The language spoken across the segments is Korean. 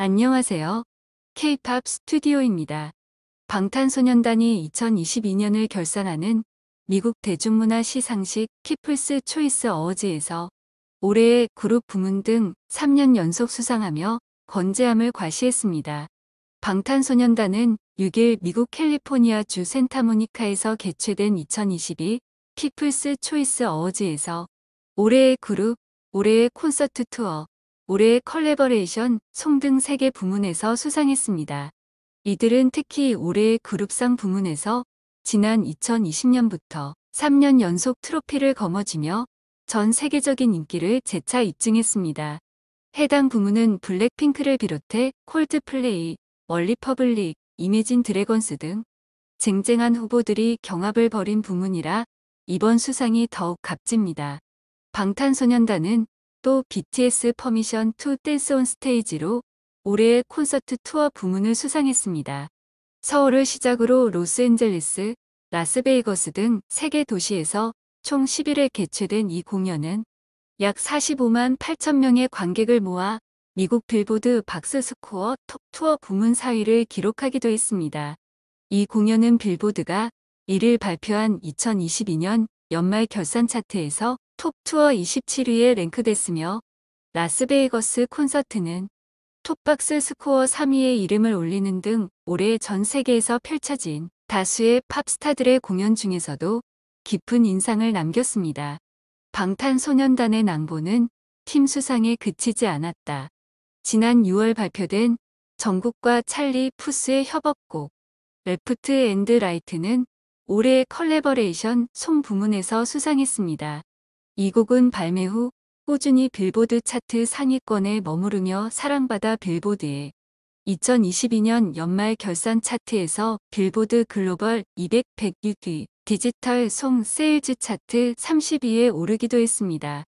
안녕하세요. K-팝 스튜디오입니다. 방탄소년단이 2022년을 결산하는 미국 대중문화 시상식 키플스 초이스 어워즈에서 올해의 그룹 부문 등 3년 연속 수상하며 건재함을 과시했습니다. 방탄소년단은 6일 미국 캘리포니아 주 센타모니카에서 개최된 2022 키플스 초이스 어워즈에서 올해의 그룹, 올해의 콘서트 투어, 올해 의 컬래버레이션 송등 3개 부문에서 수상했습니다. 이들은 특히 올해의 그룹상 부문에서 지난 2020년부터 3년 연속 트로피를 거머쥐며 전 세계적인 인기를 재차 입증했습니다. 해당 부문은 블랙핑크를 비롯해 콜드플레이, 월리퍼블릭, 이미진 드래건스 등 쟁쟁한 후보들이 경합을 벌인 부문이라 이번 수상이 더욱 값집니다. 방탄소년단은 또 BTS 퍼미션 투 댄스 온 스테이지로 올해의 콘서트 투어 부문을 수상했습니다. 서울을 시작으로 로스앤젤레스, 라스베이거스 등 세계 도시에서 총 10일에 개최된 이 공연은 약 45만 8천 명의 관객을 모아 미국 빌보드 박스 스코어 톱 투어 부문 4위를 기록하기도 했습니다. 이 공연은 빌보드가 이를 발표한 2022년 연말 결산 차트에서 톱투어 27위에 랭크됐으며 라스베이거스 콘서트는 톱박스 스코어 3위에 이름을 올리는 등 올해 전 세계에서 펼쳐진 다수의 팝스타들의 공연 중에서도 깊은 인상을 남겼습니다. 방탄소년단의 낭보는 팀 수상에 그치지 않았다. 지난 6월 발표된 정국과 찰리 푸스의 협업곡 레프트 앤드 라이트는 올해의 컬래버레이션 송 부문에서 수상했습니다. 이 곡은 발매 후 꾸준히 빌보드 차트 상위권에 머무르며 사랑받아 빌보드에 2022년 연말 결산 차트에서 빌보드 글로벌 200 106위 디지털 송 세일즈 차트 32위에 오르기도 했습니다.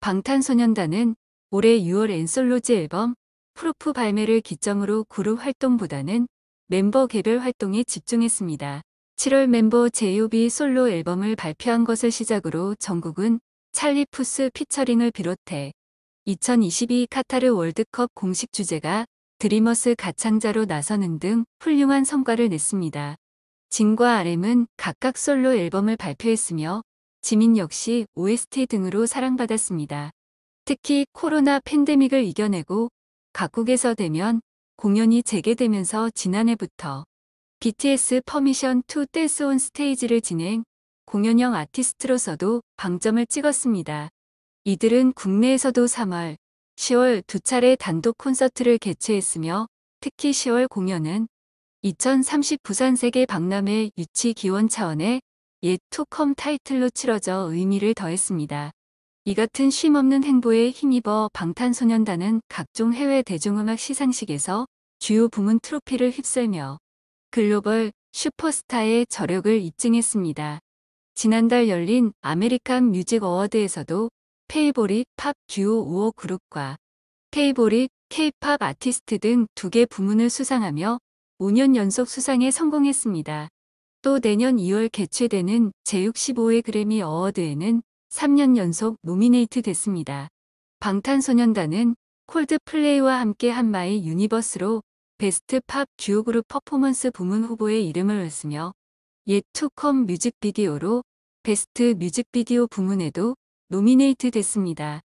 방탄소년단은 올해 6월 엔솔로지 앨범 프로프 발매를 기점으로 그룹 활동보다는 멤버 개별 활동에 집중했습니다. 7월 멤버 제이홉 솔로 앨범을 발표한 것을 시작으로 전국은 찰리 푸스 피처링을 비롯해 2022 카타르 월드컵 공식 주제가 드리머스 가창자로 나서는 등 훌륭한 성과를 냈습니다. 진과 RM은 각각 솔로 앨범을 발표했으며 지민 역시 OST 등으로 사랑받았습니다. 특히 코로나 팬데믹을 이겨내고 각국에서 대면 공연이 재개되면서 지난해부터 BTS 퍼미션 투 댄스 온 스테이지를 진행, 공연형 아티스트로서도 방점을 찍었습니다. 이들은 국내에서도 3월, 10월 두 차례 단독 콘서트를 개최했으며 특히 10월 공연은 2030 부산 세계 박람회 유치 기원 차원의 옛 투컴 타이틀로 치러져 의미를 더했습니다. 이 같은 쉼없는 행보에 힘입어 방탄소년단은 각종 해외 대중음악 시상식에서 주요 부문 트로피를 휩쓸며 글로벌 슈퍼스타의 저력을 입증했습니다. 지난달 열린 아메리칸 뮤직 어워드에서도 페이보릿 팝 듀오 우어 그룹과 페이보릿 케이팝 아티스트 등 두 개 부문을 수상하며 5년 연속 수상에 성공했습니다. 또 내년 2월 개최되는 제65회 그래미 어워드에는 3년 연속 노미네이트 됐습니다. 방탄소년단은 콜드플레이와 함께 한마이 유니버스로 베스트 팝 듀오 그룹 퍼포먼스 부문 후보에 이름을 올으며 옛 투컴 뮤직비디오로 베스트 뮤직비디오 부문에도 노미네이트 됐습니다.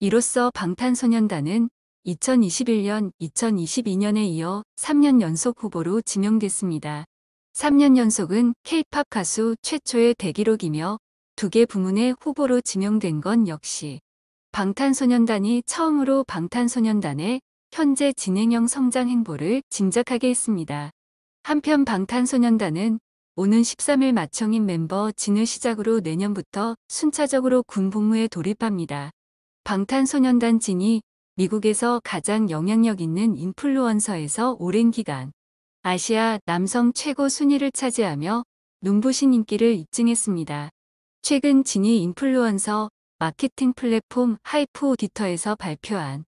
이로써 방탄소년단은 2021년, 2022년에 이어 3년 연속 후보로 지명됐습니다. 3년 연속은 K-팝 가수 최초의 대기록이며 두 개 부문의 후보로 지명된 건 역시 방탄소년단이 처음으로 방탄소년단의 현재 진행형 성장 행보를 짐작하게 했습니다. 한편 방탄소년단은 오는 13일 마청인 멤버 진을 시작으로 내년부터 순차적으로 군 복무에 돌입합니다. 방탄소년단 진이 미국에서 가장 영향력 있는 인플루언서에서 오랜 기간 아시아 남성 최고 순위를 차지하며 눈부신 인기를 입증했습니다. 최근 진이 인플루언서 마케팅 플랫폼 하이프 오디터에서 발표한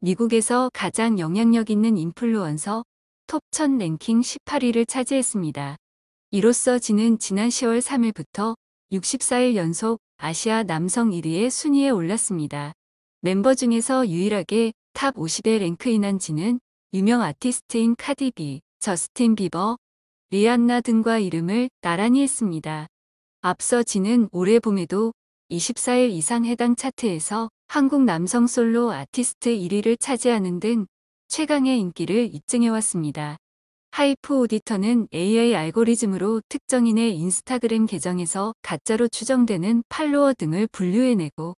미국에서 가장 영향력 있는 인플루언서 톱 1000 랭킹 18위를 차지했습니다. 이로써 진은 지난 10월 3일부터 64일 연속 아시아 남성 1위의 순위에 올랐습니다. 멤버 중에서 유일하게 탑 50에 랭크인한 진은 유명 아티스트인 카디비, 저스틴 비버, 리안나 등과 이름을 나란히 했습니다. 앞서 진은 올해 봄에도 24일 이상 해당 차트에서 한국 남성 솔로 아티스트 1위를 차지하는 등 최강의 인기를 입증해왔습니다. 하이프 오디터는 AI 알고리즘으로 특정인의 인스타그램 계정에서 가짜로 추정되는 팔로워 등을 분류해내고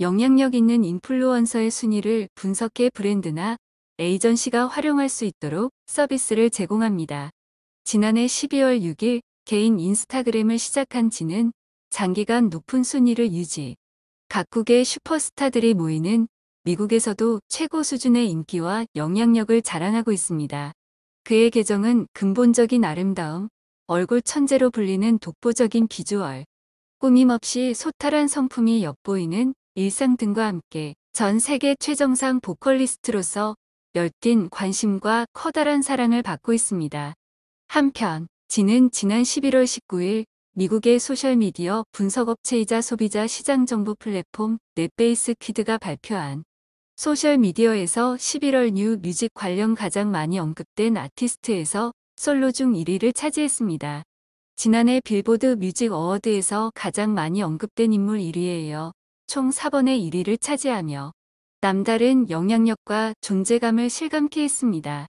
영향력 있는 인플루언서의 순위를 분석해 브랜드나 에이전시가 활용할 수 있도록 서비스를 제공합니다. 지난해 12월 6일 개인 인스타그램을 시작한 지는 장기간 높은 순위를 유지. 각국의 슈퍼스타들이 모이는 미국에서도 최고 수준의 인기와 영향력을 자랑하고 있습니다. 그의 계정은 근본적인 아름다움, 얼굴 천재로 불리는 독보적인 비주얼, 꾸밈없이 소탈한 성품이 엿보이는 일상 등과 함께 전 세계 최정상 보컬리스트로서 열띤 관심과 커다란 사랑을 받고 있습니다. 한편, 진은 지난 11월 19일 미국의 소셜미디어 분석업체이자 소비자 시장 정보 플랫폼 넷베이스 퀴드가 발표한 소셜미디어에서 11월 뉴 뮤직 관련 가장 많이 언급된 아티스트에서 솔로 중 1위를 차지했습니다. 지난해 빌보드 뮤직 어워드에서 가장 많이 언급된 인물 1위에 이어 총 4번의 1위를 차지하며 남다른 영향력과 존재감을 실감케 했습니다.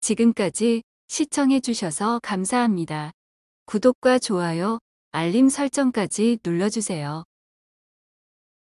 지금까지 시청해주셔서 감사합니다. 구독과 좋아요, 알림 설정까지 눌러주세요.